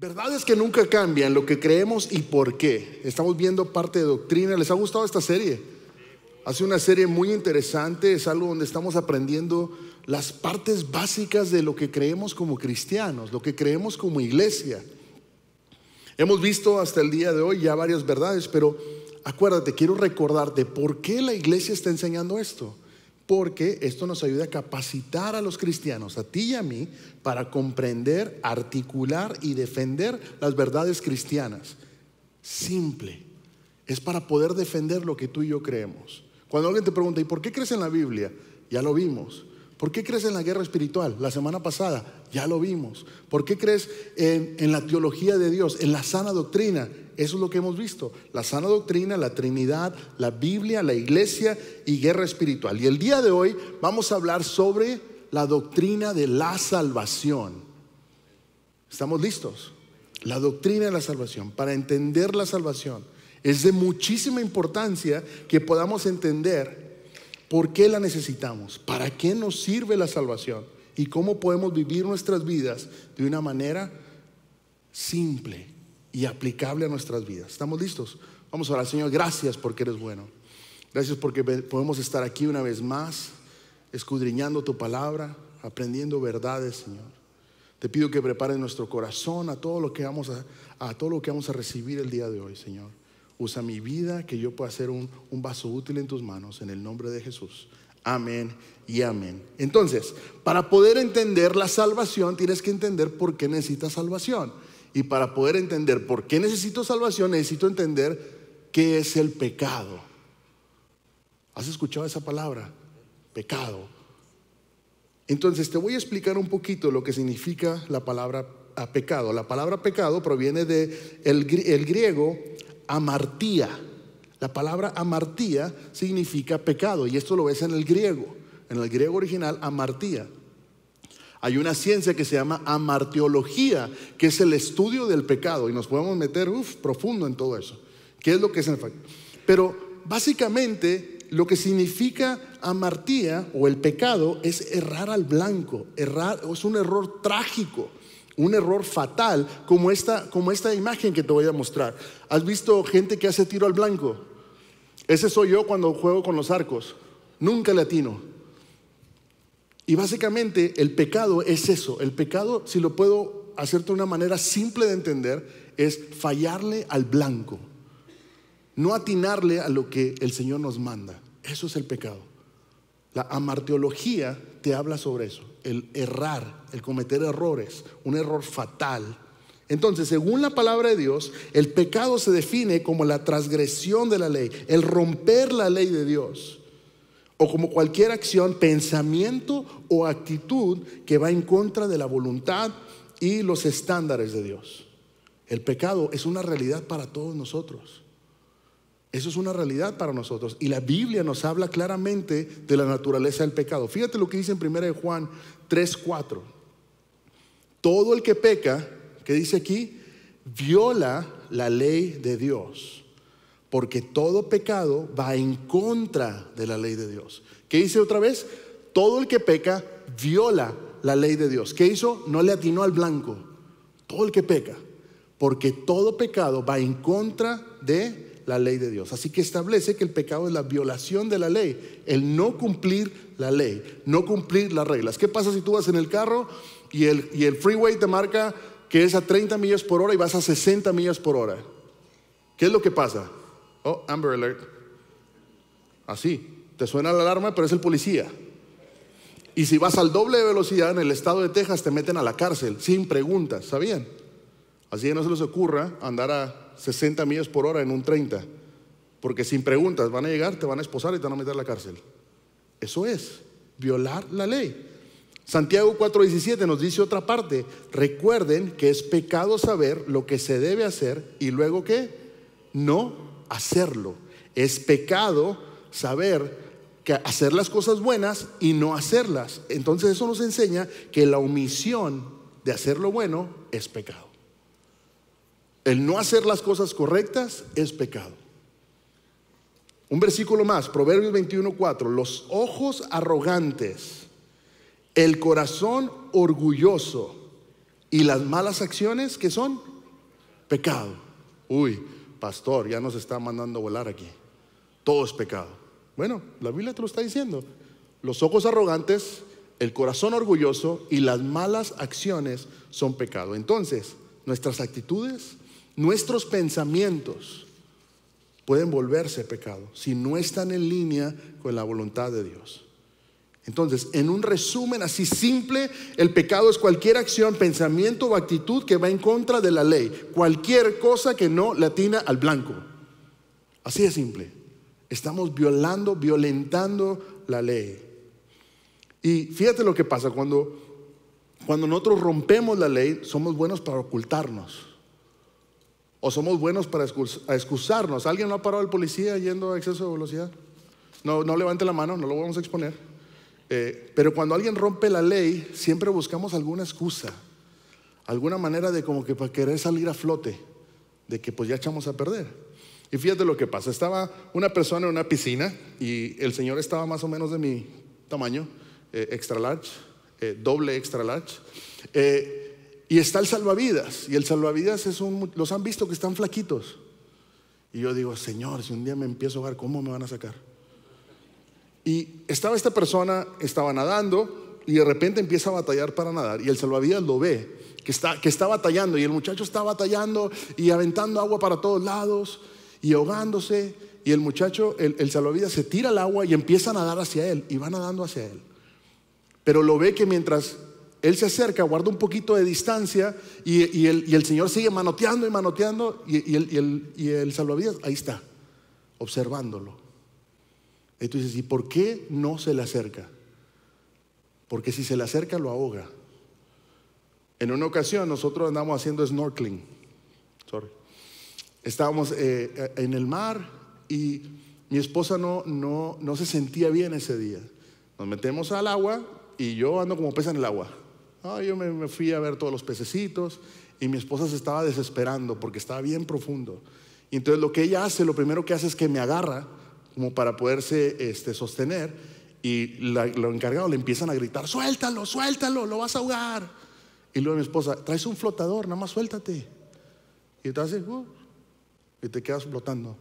Verdades que nunca cambian, lo que creemos y por qué. Estamos viendo parte de doctrina. ¿Les ha gustado esta serie? Hace una serie muy interesante, es algo donde estamos aprendiendo las partes básicas de lo que creemos como cristianos, lo que creemos como iglesia. Hemos visto hasta el día de hoy ya varias verdades, pero acuérdate, quiero recordarte por qué la iglesia está enseñando esto porque esto nos ayuda a capacitar a los cristianos, a ti y a mí, para comprender, articular y defender las verdades cristianas. Simple. Es para poder defender lo que tú y yo creemos. Cuando alguien te pregunta, ¿y por qué crees en la Biblia? Ya lo vimos. ¿Por qué crees en la guerra espiritual? La semana pasada, ya lo vimos. ¿Por qué crees en, la teología de Dios, en la sana doctrina? Eso es lo que hemos visto. La sana doctrina, la Trinidad, la Biblia, la iglesia y guerra espiritual. Y el día de hoy vamos a hablar sobre la doctrina de la salvación. ¿Estamos listos? La doctrina de la salvación. Para entender la salvación es de muchísima importancia que podamos entender por qué la necesitamos, para qué nos sirve la salvación y cómo podemos vivir nuestras vidas de una manera simple, y aplicable a nuestras vidas. ¿Estamos listos? Vamos a orar, Señor, gracias porque eres bueno. Gracias porque podemos estar aquí una vez más, escudriñando tu palabra, aprendiendo verdades, Señor. Te pido que prepares nuestro corazón a todo lo que vamos a, a todo lo que vamos a recibir el día de hoy, Señor. Usa mi vida, que yo pueda ser un, un vaso útil en tus manos, en el nombre de Jesús. Amén y amén. Entonces, para poder entender la salvación, tienes que entender por qué necesitas salvación. Y para poder entender por qué necesito salvación, necesito entender qué es el pecado. ¿Has escuchado esa palabra? Pecado. Entonces te voy a explicar un poquito lo que significa la palabra ah, pecado. La palabra pecado proviene del de el griego amartía. La palabra amartía significa pecado y esto lo ves en el griego, en el griego original amartía. Hay una ciencia que se llama amarteología, que es el estudio del pecado, y nos podemos meter profundo en todo eso. ¿Qué es lo que es el Pero básicamente lo que significa amartía o el pecado es errar al blanco, errar, es un error trágico, un error fatal, como esta, como esta imagen que te voy a mostrar. ¿Has visto gente que hace tiro al blanco? Ese soy yo cuando juego con los arcos. Nunca le atino. Y básicamente el pecado es eso. El pecado, si lo puedo hacerte de una manera simple de entender, es fallarle al blanco. No atinarle a lo que el Señor nos manda. Eso es el pecado. La amarteología te habla sobre eso. El errar, el cometer errores, un error fatal. Entonces, según la palabra de Dios, el pecado se define como la transgresión de la ley, el romper la ley de Dios o como cualquier acción, pensamiento o actitud que va en contra de la voluntad y los estándares de Dios. El pecado es una realidad para todos nosotros. Eso es una realidad para nosotros. Y la Biblia nos habla claramente de la naturaleza del pecado. Fíjate lo que dice en 1 Juan 3:4. Todo el que peca, que dice aquí, viola la ley de Dios porque todo pecado va en contra de la ley de Dios. ¿Qué dice otra vez? Todo el que peca viola la ley de Dios. ¿Qué hizo? No le atinó al blanco. Todo el que peca, porque todo pecado va en contra de la ley de Dios. Así que establece que el pecado es la violación de la ley, el no cumplir la ley, no cumplir las reglas. ¿Qué pasa si tú vas en el carro y el, y el freeway te marca que es a 30 millas por hora y vas a 60 millas por hora? ¿Qué es lo que pasa? Oh, Amber Alert. Así. Te suena la alarma, pero es el policía. Y si vas al doble de velocidad en el estado de Texas, te meten a la cárcel, sin preguntas, ¿sabían? Así que no se les ocurra andar a 60 millas por hora en un 30, porque sin preguntas van a llegar, te van a esposar y te van a meter a la cárcel. Eso es, violar la ley. Santiago 4:17 nos dice otra parte, recuerden que es pecado saber lo que se debe hacer y luego que no hacerlo. Es pecado saber que hacer las cosas buenas y no hacerlas. Entonces eso nos enseña que la omisión de hacer lo bueno es pecado. El no hacer las cosas correctas es pecado. Un versículo más, Proverbios 21:4, los ojos arrogantes, el corazón orgulloso y las malas acciones que son pecado. Uy, pastor, ya nos está mandando a volar aquí. Todo es pecado. Bueno, la Biblia te lo está diciendo. Los ojos arrogantes, el corazón orgulloso y las malas acciones son pecado. Entonces, nuestras actitudes, nuestros pensamientos pueden volverse pecado si no están en línea con la voluntad de Dios. Entonces, en un resumen así simple, el pecado es cualquier acción, pensamiento o actitud que va en contra de la ley, cualquier cosa que no le atina al blanco. Así de simple. Estamos violando, violentando la ley. Y fíjate lo que pasa cuando, cuando nosotros rompemos la ley, somos buenos para ocultarnos. O somos buenos para excusarnos. ¿Alguien no ha parado al policía yendo a exceso de velocidad? No, no levante la mano, no lo vamos a exponer. Eh, pero cuando alguien rompe la ley, siempre buscamos alguna excusa, alguna manera de como que para querer salir a flote, de que pues ya echamos a perder. Y fíjate lo que pasa, estaba una persona en una piscina y el señor estaba más o menos de mi tamaño, eh, extra large, eh, doble extra large, y está el salvavidas, y el salvavidas es un, los han visto que están flaquitos. Y yo digo, Señor, si un día me empiezo a ahogar, ¿cómo me van a sacar? Y estaba esta persona, estaba nadando y de repente empieza a batallar para nadar y el salvavidas lo ve, que está, que está batallando y el muchacho está batallando y aventando agua para todos lados y ahogándose y el muchacho, el, salvavidas se tira al agua y empieza a nadar hacia él y va nadando hacia él. Pero lo ve que mientras él se acerca, guarda un poquito de distancia y, el, Señor sigue manoteando y manoteando y, el, el salvavidas ahí está, observándolo. Entonces, ¿y por qué no se le acerca? Porque si se le acerca lo ahoga. En una ocasión nosotros andamos haciendo snorkeling. Sorry. Estábamos eh, eh, en el mar y mi esposa no, no, no se sentía bien ese día. Nos metemos al agua y yo ando como pesa en el agua. Ah, yo me, me fui a ver todos los pececitos y mi esposa se estaba desesperando porque estaba bien profundo. Y entonces lo que ella hace, lo primero que hace es que me agarra como para poderse este, sostener y lo encargado le empiezan a gritar, suéltalo, suéltalo, lo vas a ahogar. Y luego mi esposa, traes un flotador, nada más suéltate. Y te haces, uh", y te quedas flotando.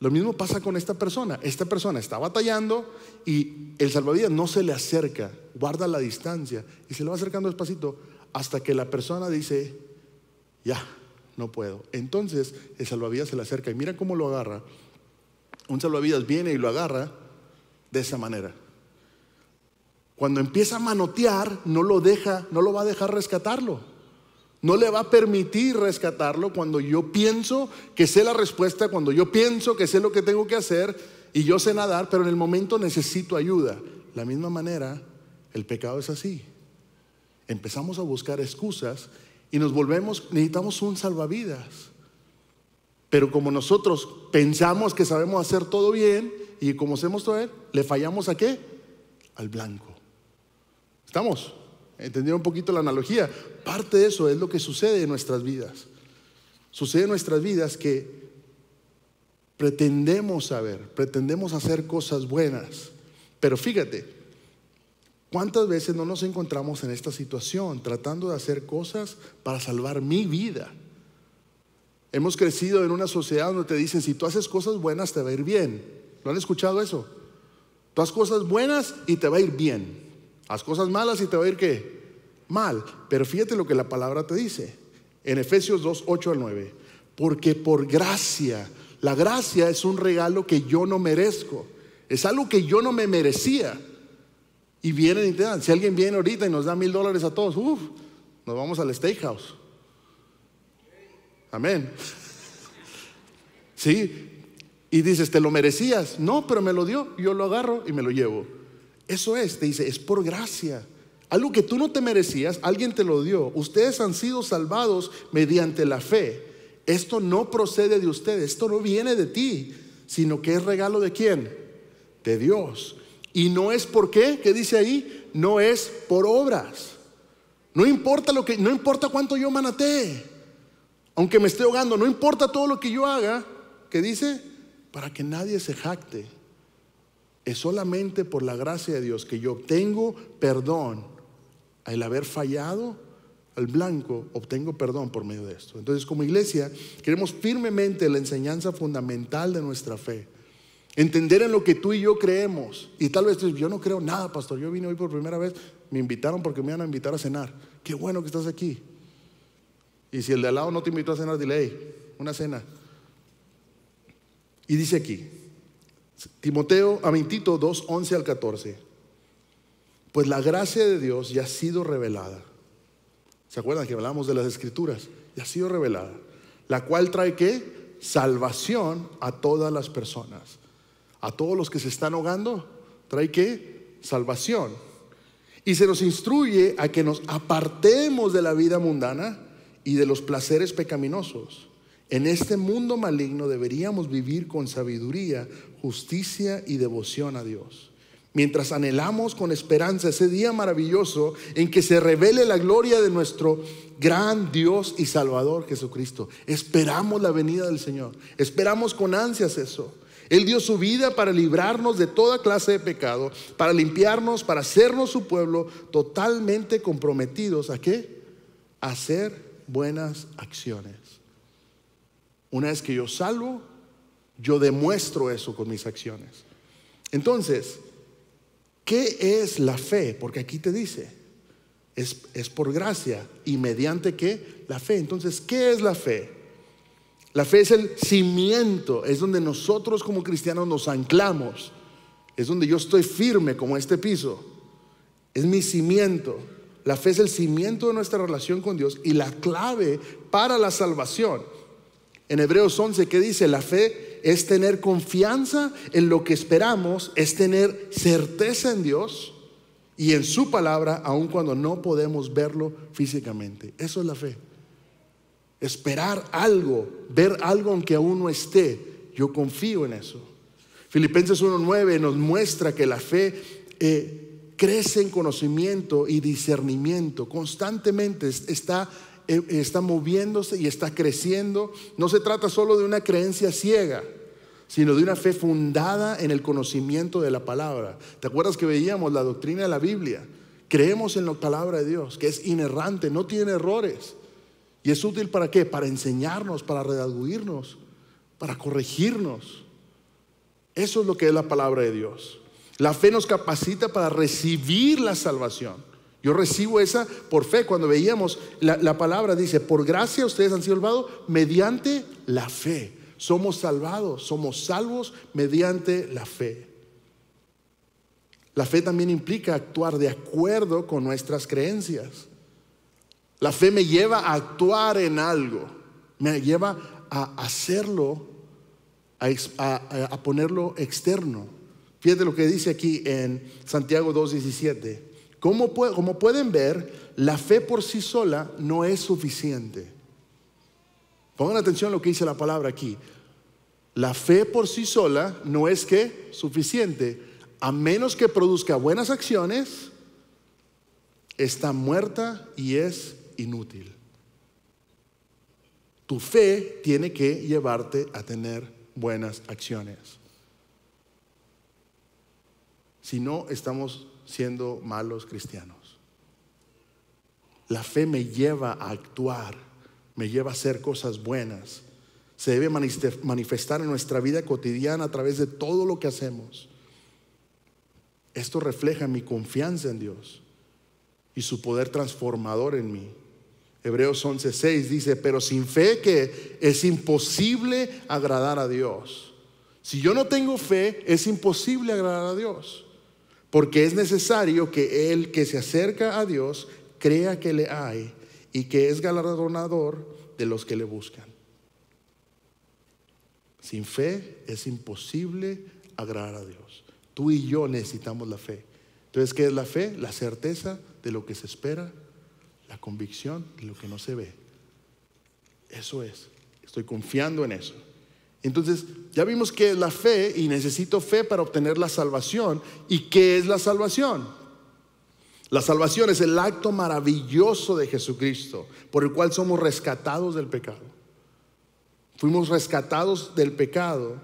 Lo mismo pasa con esta persona. Esta persona está batallando y el salvavidas no se le acerca, guarda la distancia y se le va acercando despacito hasta que la persona dice, ya, no puedo. Entonces el salvavidas se le acerca y mira cómo lo agarra un salvavidas viene y lo agarra de esa manera. Cuando empieza a manotear, no lo deja, no lo va a dejar rescatarlo. No le va a permitir rescatarlo cuando yo pienso que sé la respuesta, cuando yo pienso que sé lo que tengo que hacer y yo sé nadar, pero en el momento necesito ayuda. La misma manera, el pecado es así. Empezamos a buscar excusas y nos volvemos, necesitamos un salvavidas. Pero como nosotros pensamos que sabemos hacer todo bien y como hacemos todo bien, le fallamos a qué? Al blanco. ¿Estamos? ¿Entendieron un poquito la analogía? Parte de eso es lo que sucede en nuestras vidas. Sucede en nuestras vidas que pretendemos saber, pretendemos hacer cosas buenas. Pero fíjate, ¿cuántas veces no nos encontramos en esta situación tratando de hacer cosas para salvar mi vida? Hemos crecido en una sociedad donde te dicen, si tú haces cosas buenas, te va a ir bien. ¿No han escuchado eso? Tú haces cosas buenas y te va a ir bien. Haz cosas malas y te va a ir qué? Mal. Pero fíjate lo que la palabra te dice. En Efesios 2, 8 al 9. Porque por gracia, la gracia es un regalo que yo no merezco. Es algo que yo no me merecía. Y vienen y te dan. Si alguien viene ahorita y nos da mil dólares a todos, uff, nos vamos al steakhouse. Amén. ¿Sí? Y dices, te lo merecías. No, pero me lo dio, yo lo agarro y me lo llevo. Eso es, te dice, es por gracia. Algo que tú no te merecías, alguien te lo dio. Ustedes han sido salvados mediante la fe. Esto no procede de ustedes, esto no viene de ti, sino que es regalo de quién? De Dios. Y no es por qué, que dice ahí, no es por obras. No importa lo que, no importa cuánto yo manatee aunque me esté ahogando, no importa todo lo que yo haga, que dice, para que nadie se jacte. Es solamente por la gracia de Dios que yo obtengo perdón al haber fallado al blanco, obtengo perdón por medio de esto. Entonces, como iglesia, queremos firmemente la enseñanza fundamental de nuestra fe. Entender en lo que tú y yo creemos. Y tal vez yo no creo nada, pastor. Yo vine hoy por primera vez. Me invitaron porque me iban a invitar a cenar. Qué bueno que estás aquí. Y si el de al lado no te invitó a cenar, dile, hey, una cena. Y dice aquí, Timoteo, a 2, 11 al 14. Pues la gracia de Dios ya ha sido revelada. ¿Se acuerdan que hablamos de las escrituras? Ya ha sido revelada. La cual trae qué? Salvación a todas las personas. A todos los que se están ahogando, trae qué? Salvación. Y se nos instruye a que nos apartemos de la vida mundana y de los placeres pecaminosos. En este mundo maligno deberíamos vivir con sabiduría, justicia y devoción a Dios. Mientras anhelamos con esperanza ese día maravilloso en que se revele la gloria de nuestro gran Dios y Salvador Jesucristo. Esperamos la venida del Señor. Esperamos con ansias eso. Él dio su vida para librarnos de toda clase de pecado, para limpiarnos, para hacernos su pueblo totalmente comprometidos a qué? A ser buenas acciones. Una vez que yo salvo, yo demuestro eso con mis acciones. Entonces, ¿qué es la fe? Porque aquí te dice, es, es, por gracia y mediante qué? La fe. Entonces, ¿qué es la fe? La fe es el cimiento, es donde nosotros como cristianos nos anclamos, es donde yo estoy firme como este piso, es mi cimiento. La fe es el cimiento de nuestra relación con Dios y la clave para la salvación. En Hebreos 11, ¿qué dice? La fe es tener confianza en lo que esperamos, es tener certeza en Dios y en su palabra, aun cuando no podemos verlo físicamente. Eso es la fe. Esperar algo, ver algo aunque aún no esté. Yo confío en eso. Filipenses 1.9 nos muestra que la fe eh, crece en conocimiento y discernimiento, constantemente está, eh, está moviéndose y está creciendo. No se trata solo de una creencia ciega, sino de una fe fundada en el conocimiento de la palabra. ¿Te acuerdas que veíamos la doctrina de la Biblia? Creemos en la palabra de Dios, que es inerrante, no tiene errores. ¿Y es útil para qué? Para enseñarnos, para redarguirnos, para corregirnos. Eso es lo que es la palabra de Dios. La fe nos capacita para recibir la salvación. Yo recibo esa por fe. Cuando veíamos la, palabra dice, por gracia ustedes han sido salvados mediante la fe. Somos salvados, somos salvos mediante la fe. La fe también implica actuar de acuerdo con nuestras creencias. La fe me lleva a actuar en algo, me lleva a hacerlo, a, a ponerlo externo. Fíjate lo que dice aquí en Santiago 2.17. Como, como pueden ver, la fe por sí sola no es suficiente. Pongan atención a lo que dice la palabra aquí. La fe por sí sola no es que suficiente, a menos que produzca buenas acciones, está muerta y es inútil. Tu fe tiene que llevarte a tener buenas acciones. Si no, estamos siendo malos cristianos. La fe me lleva a actuar, me lleva a hacer cosas buenas. Se debe manifestar en nuestra vida cotidiana a través de todo lo que hacemos. Esto refleja mi confianza en Dios y su poder transformador en mí. Hebreos 11:6 dice, pero sin fe que es imposible agradar a Dios. Si yo no tengo fe, es imposible agradar a Dios porque es necesario que el que se acerca a Dios crea que le hay y que es galardonador de los que le buscan. Sin fe es imposible agradar a Dios. Tú y yo necesitamos la fe. Entonces, ¿qué es la fe? La certeza de lo que se espera, la convicción de lo que no se ve. Eso es. Estoy confiando en eso. Entonces, ya vimos que es la fe y necesito fe para obtener la salvación. ¿Y qué es la salvación? La salvación es el acto maravilloso de Jesucristo por el cual somos rescatados del pecado. Fuimos rescatados del pecado,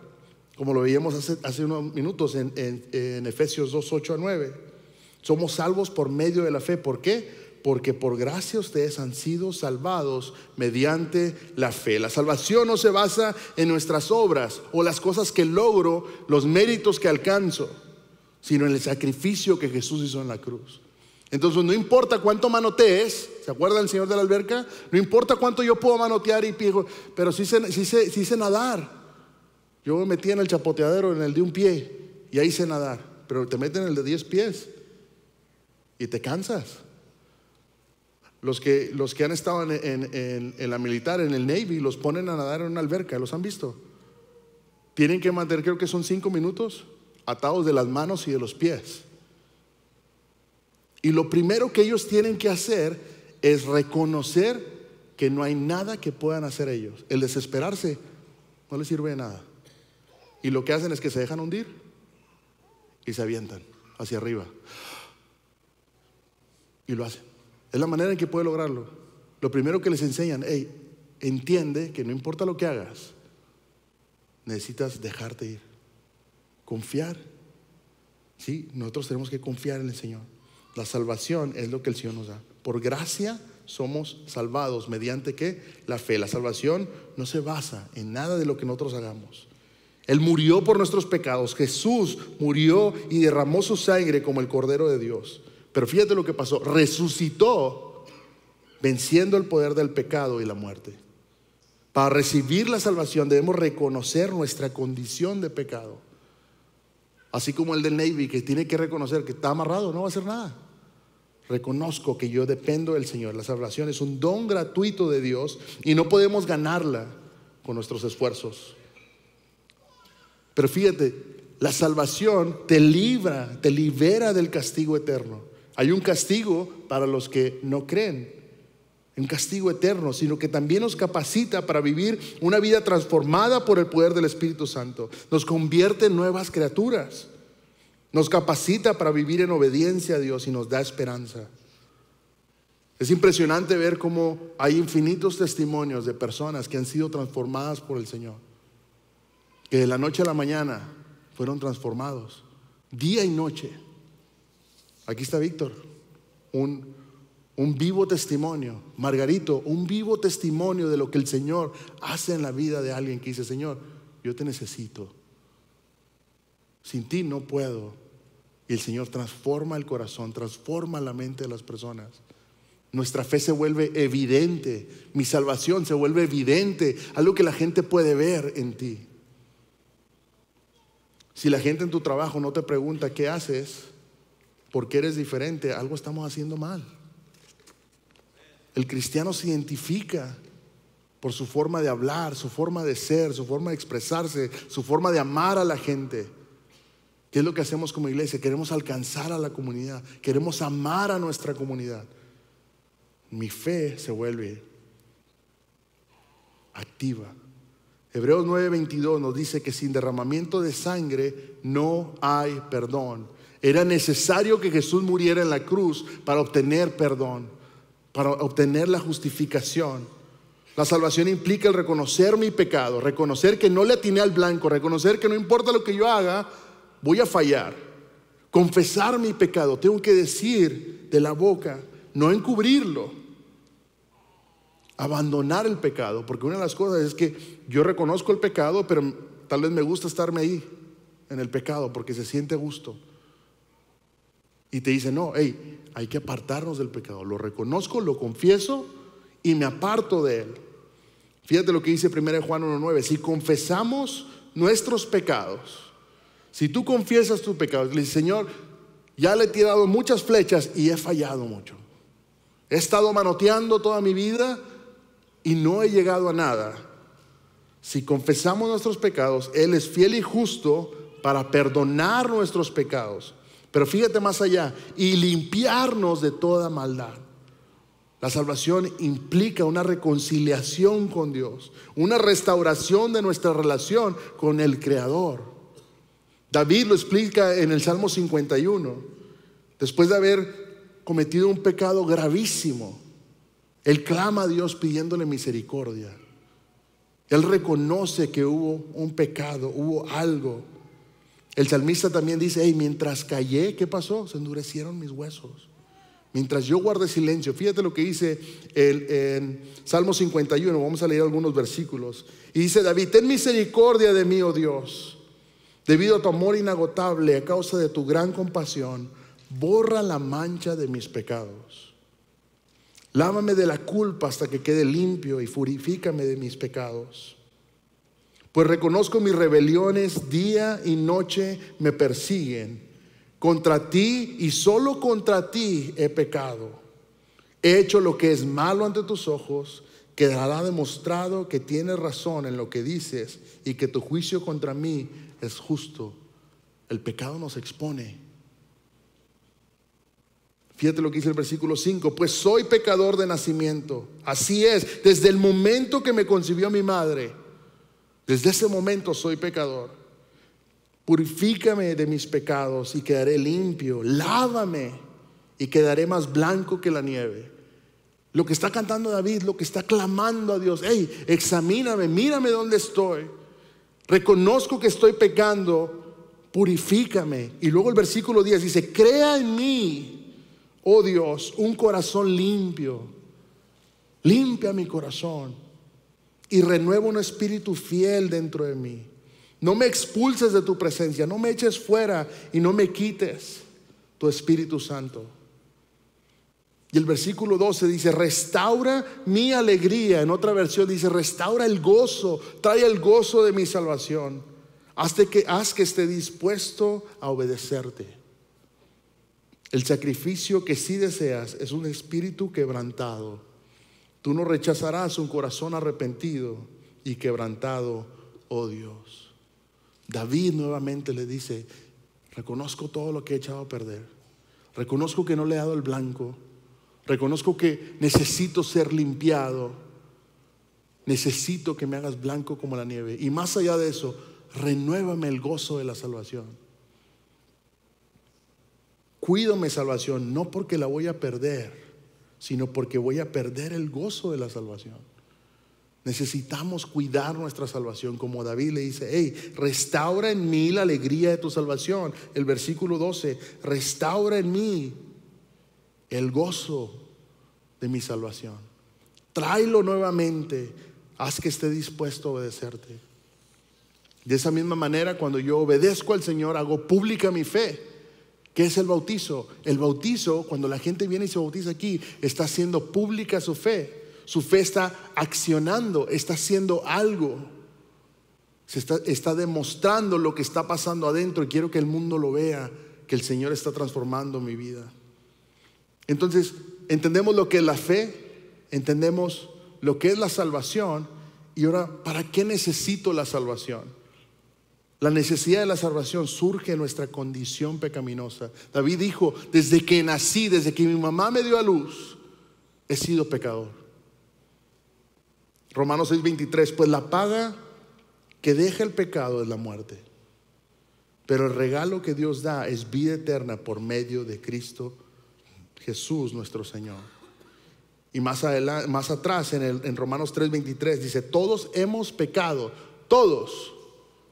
como lo veíamos hace, unos minutos en, en Efesios 2, 8 a 9. Somos salvos por medio de la fe. ¿Por qué? porque por gracia ustedes han sido salvados mediante la fe. La salvación no se basa en nuestras obras o las cosas que logro, los méritos que alcanzo, sino en el sacrificio que Jesús hizo en la cruz. Entonces no importa cuánto manotees, ¿se acuerda el Señor de la alberca? No importa cuánto yo puedo manotear y piego, pero si hice nadar. Yo me metí en el chapoteadero, en el de un pie, y ahí sé nadar, pero te meten en el de diez pies y te cansas. Los que, los que han estado en, en, la militar, en el Navy, los ponen a nadar en una alberca, los han visto. Tienen que mantener, creo que son cinco minutos, atados de las manos y de los pies. Y lo primero que ellos tienen que hacer es reconocer que no hay nada que puedan hacer ellos. El desesperarse no les sirve de nada. Y lo que hacen es que se dejan hundir y se avientan hacia arriba. Y lo hacen. Es la manera en que puede lograrlo. Lo primero que les enseñan, hey, entiende que no importa lo que hagas, necesitas dejarte ir. Confiar. Sí, nosotros tenemos que confiar en el Señor. La salvación es lo que el Señor nos da. Por gracia somos salvados. ¿Mediante que La fe. La salvación no se basa en nada de lo que nosotros hagamos. Él murió por nuestros pecados. Jesús murió y derramó su sangre como el Cordero de Dios. Pero fíjate lo que pasó. Resucitó venciendo el poder del pecado y la muerte. Para recibir la salvación debemos reconocer nuestra condición de pecado. Así como el del Navy que tiene que reconocer que está amarrado, no va a hacer nada. Reconozco que yo dependo del Señor. La salvación es un don gratuito de Dios y no podemos ganarla con nuestros esfuerzos. Pero fíjate, la salvación te libra, te libera del castigo eterno. Hay un castigo para los que no creen, un castigo eterno, sino que también nos capacita para vivir una vida transformada por el poder del Espíritu Santo. Nos convierte en nuevas criaturas. Nos capacita para vivir en obediencia a Dios y nos da esperanza. Es impresionante ver cómo hay infinitos testimonios de personas que han sido transformadas por el Señor, que de la noche a la mañana fueron transformados, día y noche. Aquí está Víctor, un, un vivo testimonio. Margarito, un vivo testimonio de lo que el Señor hace en la vida de alguien que dice, Señor, yo te necesito. Sin ti no puedo. Y el Señor transforma el corazón, transforma la mente de las personas. Nuestra fe se vuelve evidente, mi salvación se vuelve evidente, algo que la gente puede ver en ti. Si la gente en tu trabajo no te pregunta qué haces, porque eres diferente, algo estamos haciendo mal. El cristiano se identifica por su forma de hablar, su forma de ser, su forma de expresarse, su forma de amar a la gente. ¿Qué es lo que hacemos como iglesia? Queremos alcanzar a la comunidad, queremos amar a nuestra comunidad. Mi fe se vuelve activa. Hebreos 9:22 nos dice que sin derramamiento de sangre no hay perdón era necesario que Jesús muriera en la cruz para obtener perdón, para obtener la justificación. La salvación implica el reconocer mi pecado, reconocer que no le atiné al blanco, reconocer que no importa lo que yo haga, voy a fallar. Confesar mi pecado, tengo que decir de la boca, no encubrirlo. Abandonar el pecado, porque una de las cosas es que yo reconozco el pecado, pero tal vez me gusta estarme ahí, en el pecado, porque se siente gusto y te dice, no, hey, hay que apartarnos del pecado. Lo reconozco, lo confieso y me aparto de él. Fíjate lo que dice 1 Juan 1.9. Si confesamos nuestros pecados, si tú confiesas tus pecados, le dice, Señor, ya le he tirado muchas flechas y he fallado mucho. He estado manoteando toda mi vida y no he llegado a nada. Si confesamos nuestros pecados, Él es fiel y justo para perdonar nuestros pecados pero fíjate más allá, y limpiarnos de toda maldad. La salvación implica una reconciliación con Dios, una restauración de nuestra relación con el Creador. David lo explica en el Salmo 51, después de haber cometido un pecado gravísimo. Él clama a Dios pidiéndole misericordia. Él reconoce que hubo un pecado, hubo algo el salmista también dice, hey, mientras callé, ¿qué pasó? Se endurecieron mis huesos. Mientras yo guardé silencio, fíjate lo que dice el, en Salmo 51, vamos a leer algunos versículos. Y dice David, ten misericordia de mí, oh Dios, debido a tu amor inagotable, a causa de tu gran compasión, borra la mancha de mis pecados. Lávame de la culpa hasta que quede limpio y purifícame de mis pecados pues reconozco mis rebeliones día y noche me persiguen. Contra ti y solo contra ti he pecado. He hecho lo que es malo ante tus ojos, quedará demostrado que tienes razón en lo que dices y que tu juicio contra mí es justo. El pecado nos expone. Fíjate lo que dice el versículo 5, pues soy pecador de nacimiento. Así es, desde el momento que me concibió mi madre. Desde ese momento soy pecador. Purifícame de mis pecados y quedaré limpio. Lávame y quedaré más blanco que la nieve. Lo que está cantando David, lo que está clamando a Dios, hey, examíname, mírame dónde estoy. Reconozco que estoy pecando, purifícame. Y luego el versículo 10 dice, crea en mí, oh Dios, un corazón limpio. Limpia mi corazón y renuevo un espíritu fiel dentro de mí. No me expulses de tu presencia, no me eches fuera y no me quites tu Espíritu Santo. Y el versículo 12 dice, restaura mi alegría. En otra versión dice, restaura el gozo, trae el gozo de mi salvación. que, haz que esté dispuesto a obedecerte. El sacrificio que sí deseas es un espíritu quebrantado Tú no rechazarás un corazón arrepentido y quebrantado, oh Dios. David nuevamente le dice, reconozco todo lo que he echado a perder. Reconozco que no le he dado el blanco. Reconozco que necesito ser limpiado. Necesito que me hagas blanco como la nieve. Y más allá de eso, renuévame el gozo de la salvación. Cuídame salvación, no porque la voy a perder, sino porque voy a perder el gozo de la salvación. Necesitamos cuidar nuestra salvación, como David le dice, hey, restaura en mí la alegría de tu salvación. El versículo 12, restaura en mí el gozo de mi salvación. Tráelo nuevamente, haz que esté dispuesto a obedecerte. De esa misma manera, cuando yo obedezco al Señor, hago pública mi fe ¿Qué es el bautizo? El bautizo, cuando la gente viene y se bautiza aquí, está haciendo pública su fe. Su fe está accionando, está haciendo algo. Se está, está demostrando lo que está pasando adentro y quiero que el mundo lo vea, que el Señor está transformando mi vida. Entonces, entendemos lo que es la fe, entendemos lo que es la salvación y ahora, ¿para qué necesito la salvación? La necesidad de la salvación surge en nuestra condición pecaminosa. David dijo, desde que nací, desde que mi mamá me dio a luz, he sido pecador. Romanos 6:23, pues la paga que deja el pecado es la muerte, pero el regalo que Dios da es vida eterna por medio de Cristo Jesús nuestro Señor. Y más, más atrás en, el, en Romanos 3:23 dice, todos hemos pecado, todos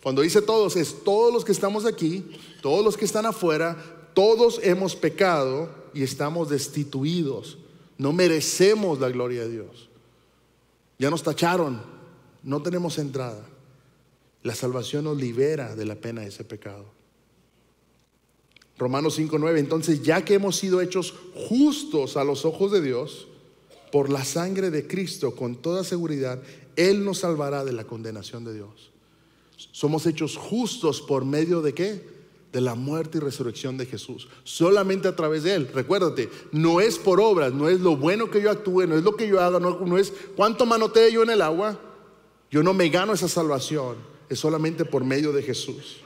cuando dice todos, es todos los que estamos aquí, todos los que están afuera, todos hemos pecado y estamos destituidos. No merecemos la gloria de Dios. Ya nos tacharon, no tenemos entrada. La salvación nos libera de la pena de ese pecado. Romanos 5:9, entonces ya que hemos sido hechos justos a los ojos de Dios, por la sangre de Cristo, con toda seguridad, Él nos salvará de la condenación de Dios. Somos hechos justos por medio de qué? De la muerte y resurrección de Jesús. Solamente a través de Él. Recuérdate, no es por obras, no es lo bueno que yo actúe, no es lo que yo haga, no, es cuánto manoteo yo en el agua. Yo no me gano esa salvación, es solamente por medio de Jesús.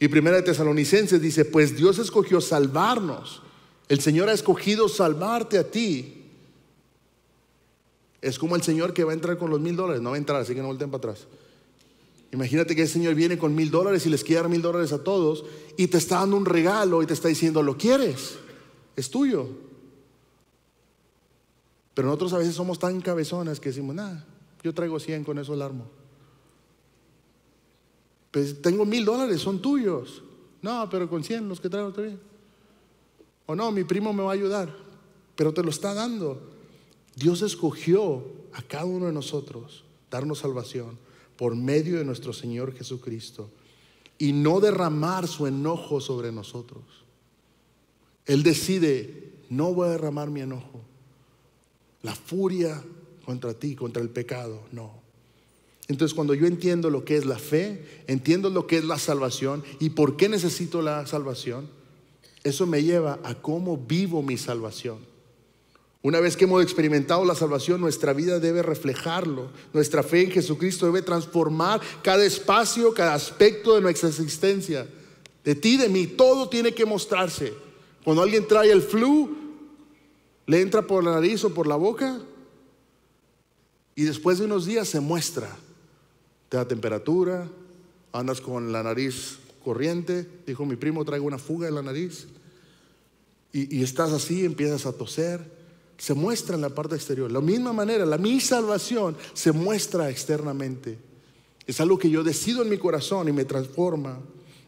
Y primera de Tesalonicenses dice, pues Dios escogió salvarnos. El Señor ha escogido salvarte a ti. Es como el Señor que va a entrar con los mil dólares, no va a entrar, así que no volteen para atrás. Imagínate que el Señor viene con mil dólares y les quiere dar mil dólares a todos y te está dando un regalo y te está diciendo, lo quieres, es tuyo. Pero nosotros a veces somos tan cabezonas que decimos, nada, yo traigo cien con eso armo. Pues tengo mil dólares, son tuyos. No, pero con cien los que traigo está O no, mi primo me va a ayudar, pero te lo está dando. Dios escogió a cada uno de nosotros darnos salvación por medio de nuestro Señor Jesucristo y no derramar su enojo sobre nosotros. Él decide, no voy a derramar mi enojo, la furia contra ti, contra el pecado, no. Entonces cuando yo entiendo lo que es la fe, entiendo lo que es la salvación y por qué necesito la salvación, eso me lleva a cómo vivo mi salvación. Una vez que hemos experimentado la salvación, nuestra vida debe reflejarlo. Nuestra fe en Jesucristo debe transformar cada espacio, cada aspecto de nuestra existencia. De ti, de mí, todo tiene que mostrarse. Cuando alguien trae el flu, le entra por la nariz o por la boca y después de unos días se muestra. Te da temperatura, andas con la nariz corriente, dijo mi primo, traigo una fuga en la nariz y, estás así, empiezas a toser se muestra en la parte exterior. De la misma manera, la mi salvación se muestra externamente. Es algo que yo decido en mi corazón y me transforma.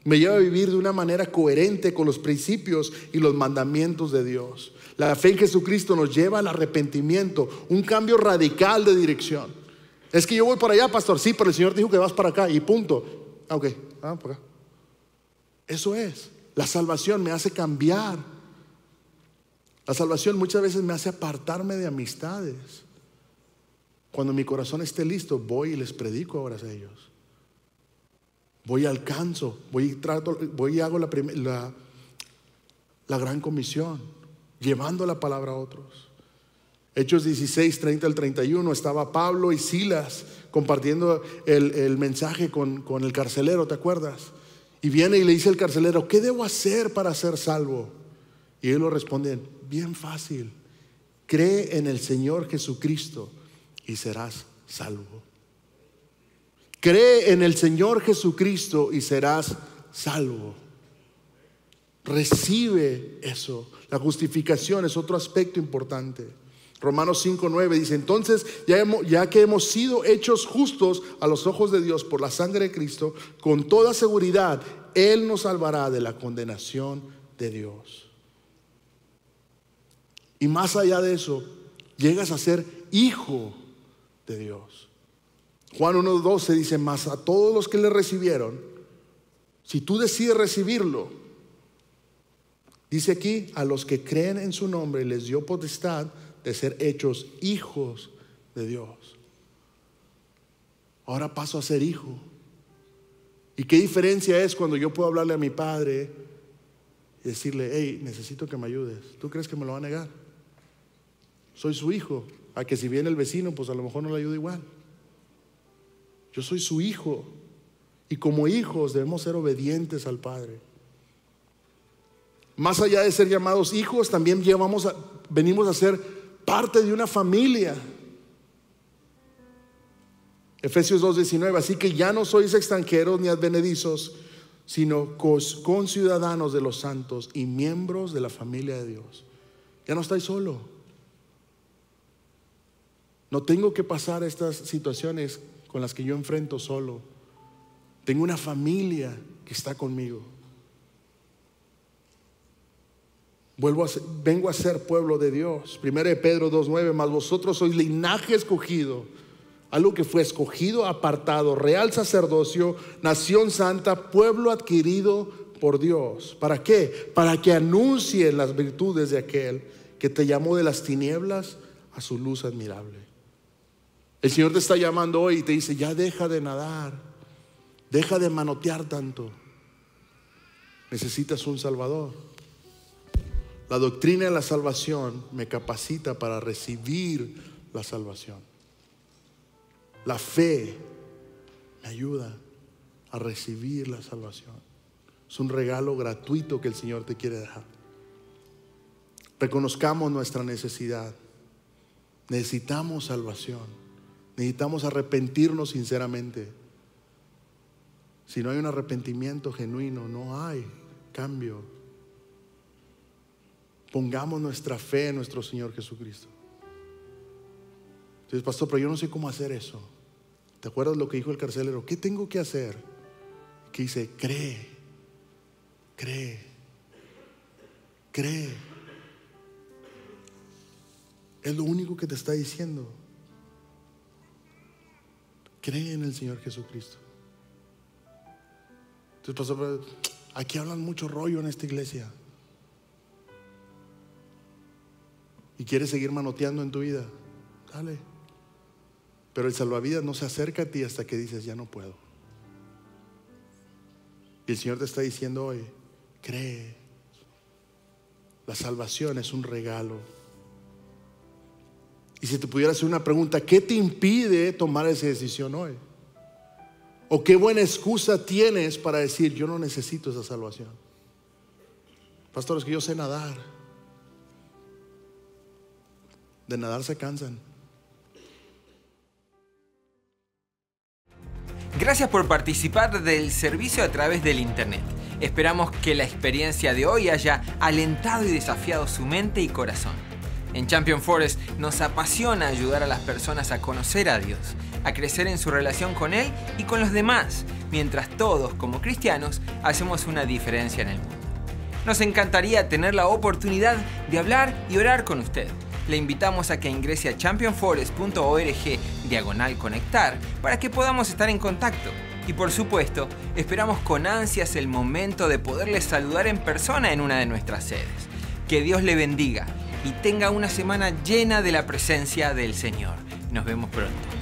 Me lleva a vivir de una manera coherente con los principios y los mandamientos de Dios. La fe en Jesucristo nos lleva al arrepentimiento, un cambio radical de dirección. Es que yo voy para allá, pastor. Sí, pero el Señor dijo que vas para acá y punto. Ah, ok, ah, acá. Eso es. La salvación me hace cambiar la salvación muchas veces me hace apartarme de amistades. Cuando mi corazón esté listo, voy y les predico ahora a ellos. Voy y alcanzo, voy y, trato, voy hago la, la, la gran comisión, llevando la palabra a otros. Hechos 16, 30 al 31, estaba Pablo y Silas compartiendo el, mensaje con, el carcelero, ¿te acuerdas? Y viene y le dice al carcelero, ¿qué debo hacer para ser salvo? Y ellos lo responden, bien fácil, cree en el Señor Jesucristo y serás salvo. Cree en el Señor Jesucristo y serás salvo. Recibe eso. La justificación es otro aspecto importante. Romanos 5.9 dice, entonces ya, que hemos sido hechos justos a los ojos de Dios por la sangre de Cristo, con toda seguridad, Él nos salvará de la condenación de Dios. Y más allá de eso, llegas a ser hijo de Dios. Juan 1.12 dice, más a todos los que le recibieron, si tú decides recibirlo, dice aquí, a los que creen en su nombre les dio potestad de ser hechos hijos de Dios. Ahora paso a ser hijo. ¿Y qué diferencia es cuando yo puedo hablarle a mi padre y decirle, hey, necesito que me ayudes? ¿Tú crees que me lo va a negar? Soy su hijo. A que si viene el vecino, pues a lo mejor no le ayuda igual. Yo soy su hijo. Y como hijos debemos ser obedientes al Padre. Más allá de ser llamados hijos, también venimos a ser parte de una familia. Efesios 2:19, así que ya no sois extranjeros ni advenedizos, sino ciudadanos de los santos y miembros de la familia de Dios. Ya no estáis solo. No tengo que pasar estas situaciones con las que yo enfrento solo. Tengo una familia que está conmigo. Vuelvo vengo a ser pueblo de Dios. Primero de Pedro 2.9, mas vosotros sois linaje escogido, algo que fue escogido, apartado, real sacerdocio, nación santa, pueblo adquirido por Dios. ¿Para qué? Para que anuncien las virtudes de aquel que te llamó de las tinieblas a su luz admirable. El Señor te está llamando hoy y te dice, ya deja de nadar, deja de manotear tanto. Necesitas un Salvador. La doctrina de la salvación me capacita para recibir la salvación. La fe me ayuda a recibir la salvación. Es un regalo gratuito que el Señor te quiere dejar. Reconozcamos nuestra necesidad. Necesitamos salvación. Necesitamos arrepentirnos sinceramente. Si no hay un arrepentimiento genuino, no hay cambio. Pongamos nuestra fe en nuestro Señor Jesucristo. Entonces, pastor, pero yo no sé cómo hacer eso. ¿Te acuerdas lo que dijo el carcelero? ¿Qué tengo que hacer? Que dice, cree, cree, cree. Es lo único que te está diciendo. Cree en el Señor Jesucristo. Entonces, pastor, aquí hablan mucho rollo en esta iglesia. Y quieres seguir manoteando en tu vida. Dale. Pero el salvavidas no se acerca a ti hasta que dices, ya no puedo. Y el Señor te está diciendo hoy, cree. La salvación es un regalo. Y si te pudiera hacer una pregunta, ¿qué te impide tomar esa decisión hoy? ¿O qué buena excusa tienes para decir, yo no necesito esa salvación? Pastores que yo sé nadar. De nadar se cansan. Gracias por participar del servicio a través del Internet. Esperamos que la experiencia de hoy haya alentado y desafiado su mente y corazón. En Champion Forest nos apasiona ayudar a las personas a conocer a Dios, a crecer en su relación con Él y con los demás, mientras todos, como cristianos, hacemos una diferencia en el mundo. Nos encantaría tener la oportunidad de hablar y orar con usted. Le invitamos a que ingrese a championforest.org diagonal conectar para que podamos estar en contacto. Y por supuesto, esperamos con ansias el momento de poderle saludar en persona en una de nuestras sedes. Que Dios le bendiga y tenga una semana llena de la presencia del Señor. Nos vemos pronto.